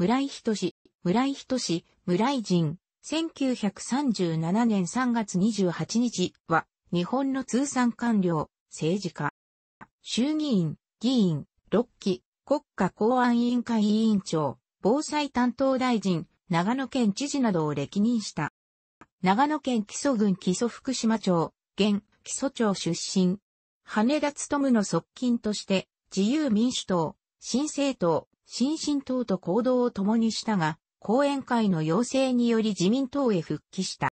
村井仁村井仁村井人、1937年3月28日は、日本の通産官僚、政治家、衆議院、議員、6期、国家公安委員会委員長、防災担当大臣、長野県知事などを歴任した。長野県基礎郡基礎福島町、現、基礎町出身。羽田勤の側近として、自由民主党、新政党、新進党と行動を共にしたが、後援会の要請により自民党へ復帰した。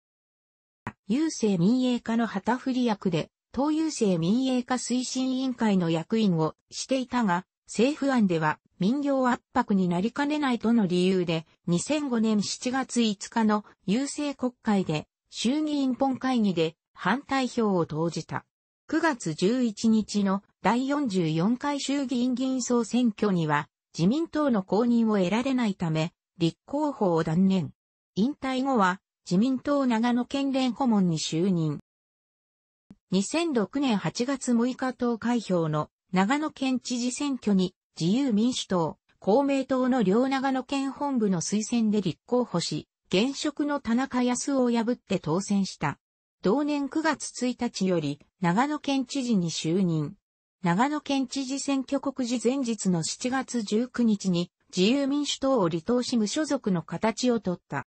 郵政民営化の旗振り役で、党郵政民営化推進委員会の役員をしていたが、政府案では民業圧迫になりかねないとの理由で、2005年7月5日の郵政国会で衆議院本会議で反対票を投じた。9月11日の第44回衆議院議員総選挙には自民党の公認を得られないため、立候補を断念。引退後は、自民党長野県連顧問に就任。2006年8月6日投開票の長野県知事選挙に自由民主党、公明党の両長野県本部の推薦で立候補し、現職の田中康夫を破って当選した。同年9月1日より長野県知事に就任。長野県知事選挙告示前日の7月19日に自由民主党を離党し無所属の形をとった。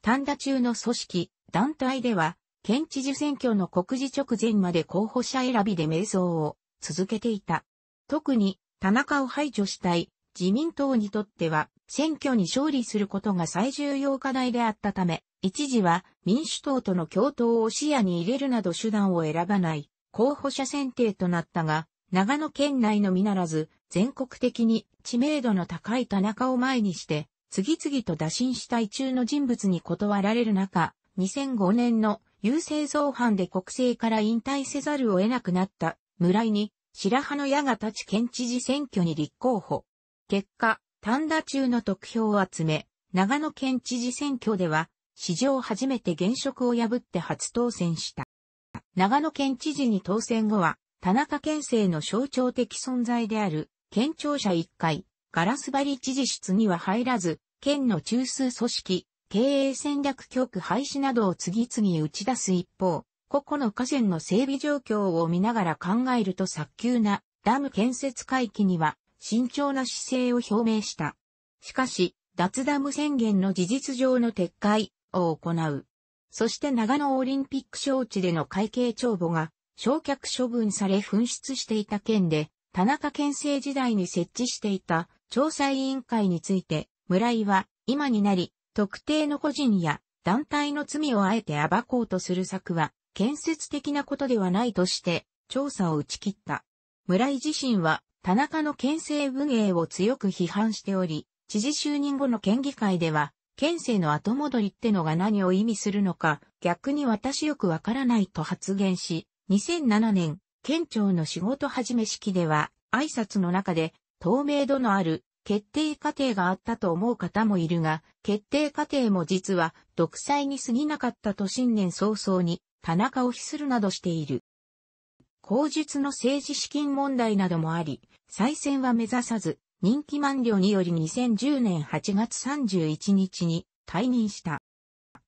単打中の組織、団体では、県知事選挙の告示直前まで候補者選びで瞑想を続けていた。特に田中を排除したい自民党にとっては選挙に勝利することが最重要課題であったため、一時は民主党との共闘を視野に入れるなど手段を選ばない候補者選定となったが、長野県内のみならず、全国的に知名度の高い田中を前にして、次々と打診した意中の人物に断られる中、2005年の優勢造反で国政から引退せざるを得なくなった村井に白羽の矢が立ち県知事選挙に立候補。結果、丹打中の得票を集め、長野県知事選挙では史上初めて現職を破って初当選した。長野県知事に当選後は、田中県政の象徴的存在である、県庁舎1階、ガラス張り知事室には入らず、県の中枢組織、経営戦略局廃止などを次々打ち出す一方、個々の河川の整備状況を見ながら考えると早急なダム建設回帰には慎重な姿勢を表明した。しかし、脱ダム宣言の事実上の撤回を行うそして長野オリンピック招致での会計帳簿が焼却処分され紛失していた件で、田中県政時代に設置していた調査委員会について、村井は今になり、特定の個人や団体の罪をあえて暴こうとする策は建設的なことではないとして調査を打ち切った。村井自身は田中の県政運営を強く批判しており、知事就任後の県議会では県政の後戻りってのが何を意味するのか、逆に私よくわからないと発言し、2007年、県庁の仕事始め式では、挨拶の中で、透明度のある決定過程があったと思う方もいるが、決定過程も実は、独裁に過ぎなかったと新年早々に、田中を比するなどしている。口述の政治資金問題などもあり、再選は目指さず、人気満了により2010年8月31日に退任した。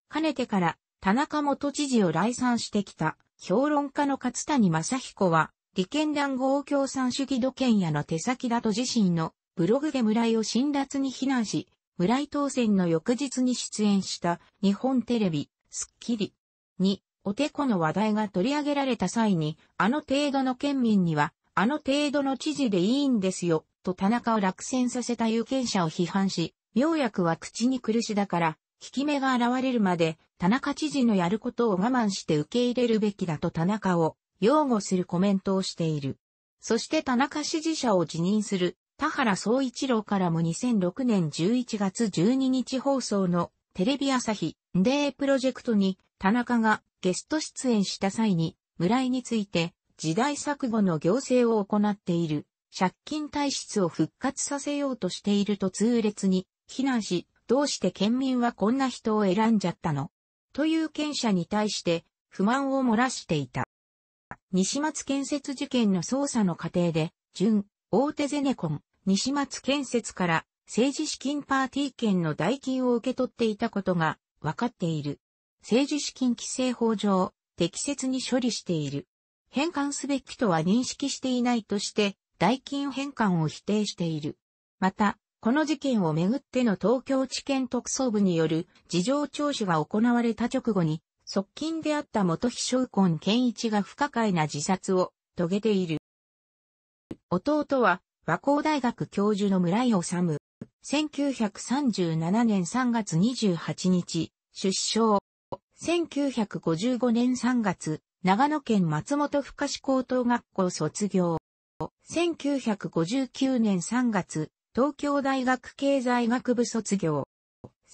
かねてから田中元知事を来賛してきた評論家の勝谷正彦は、利権団合共産主義土建屋の手先だと自身のブログで村井を辛辣に非難し、村井当選の翌日に出演した日本テレビ、スッキリに、おてこの話題が取り上げられた際に、あの程度の県民には、あの程度の知事でいいんですよ、と田中を落選させた有権者を批判し、妙薬は口に苦しだから、効き目が現れるまで、田中知事のやることを我慢して受け入れるべきだと田中を擁護するコメントをしている。そして田中支持者を辞任する田原総一郎からも2006年11月12日放送のテレビ朝日デープロジェクトに田中がゲスト出演した際に村井について時代錯誤の行政を行っている借金体質を復活させようとしていると痛烈に非難し、どうして県民はこんな人を選んじゃったのという権者に対して不満を漏らしていた。西松建設事件の捜査の過程で、準、大手ゼネコン、西松建設から政治資金パーティー券の代金を受け取っていたことが分かっている。政治資金規正法上、適切に処理している。返還すべきとは認識していないとして、代金返還を否定している。また、この事件をめぐっての東京地検特捜部による事情聴取が行われた直後に、側近であった元秘書右近健一が不可解な自殺を遂げている。弟は和光大学教授の村井治。1937年3月28日、出生。1955年3月、長野県松本深志高等学校卒業。1959年3月、東京大学経済学部卒業。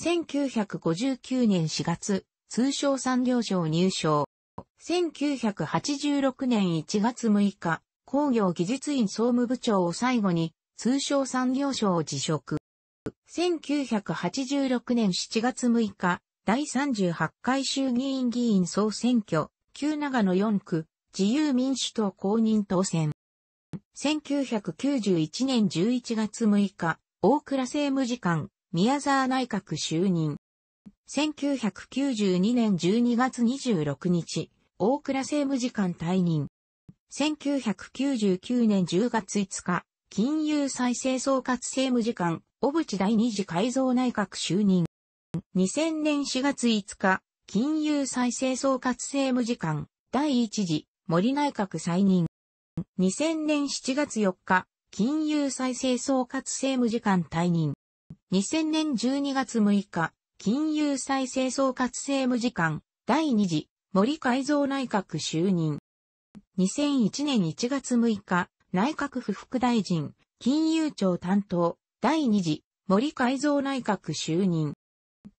1959年4月、通商産業省入省。1986年1月6日、工業技術院総務部長を最後に、通商産業省を辞職。1986年7月6日、第38回衆議院議員総選挙、旧長野4区、自由民主党公認当選。1991年11月6日、大倉政務次官、宮沢内閣就任。1992年12月26日、大倉政務次官退任。1999年10月5日、金融再生総括政務次官、小渕第二次改造内閣就任。2000年4月5日、金融再生総括政務次官、第一次、森内閣再任。2000年7月4日、金融再生総括政務次官退任。2000年12月6日、金融再生総括政務次官、第2次、森改造内閣就任。2001年1月6日、内閣府副大臣、金融庁担当、第2次、森改造内閣就任。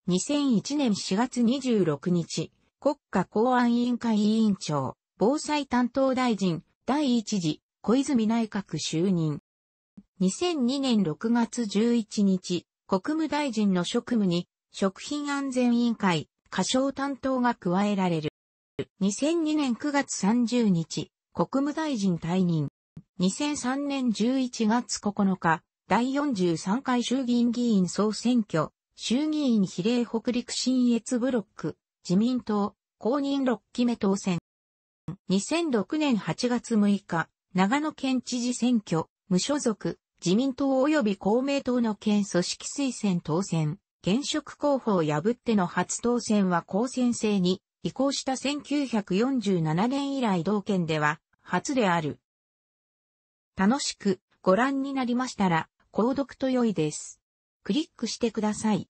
2001年4月26日、国家公安委員会委員長、防災担当大臣、第1次小泉内閣就任。2002年6月11日、国務大臣の職務に食品安全委員会、過小担当が加えられる。2002年9月30日、国務大臣退任。2003年11月9日、第43回衆議院議員総選挙、衆議院比例北陸新越ブロック、自民党、公認6期目当選。2006年8月6日、長野県知事選挙、無所属、自民党及び公明党の県組織推薦当選、現職候補を破っての初当選は公選制に移行した1947年以来同県では初である。楽しくご覧になりましたら、購読と良いです。クリックしてください。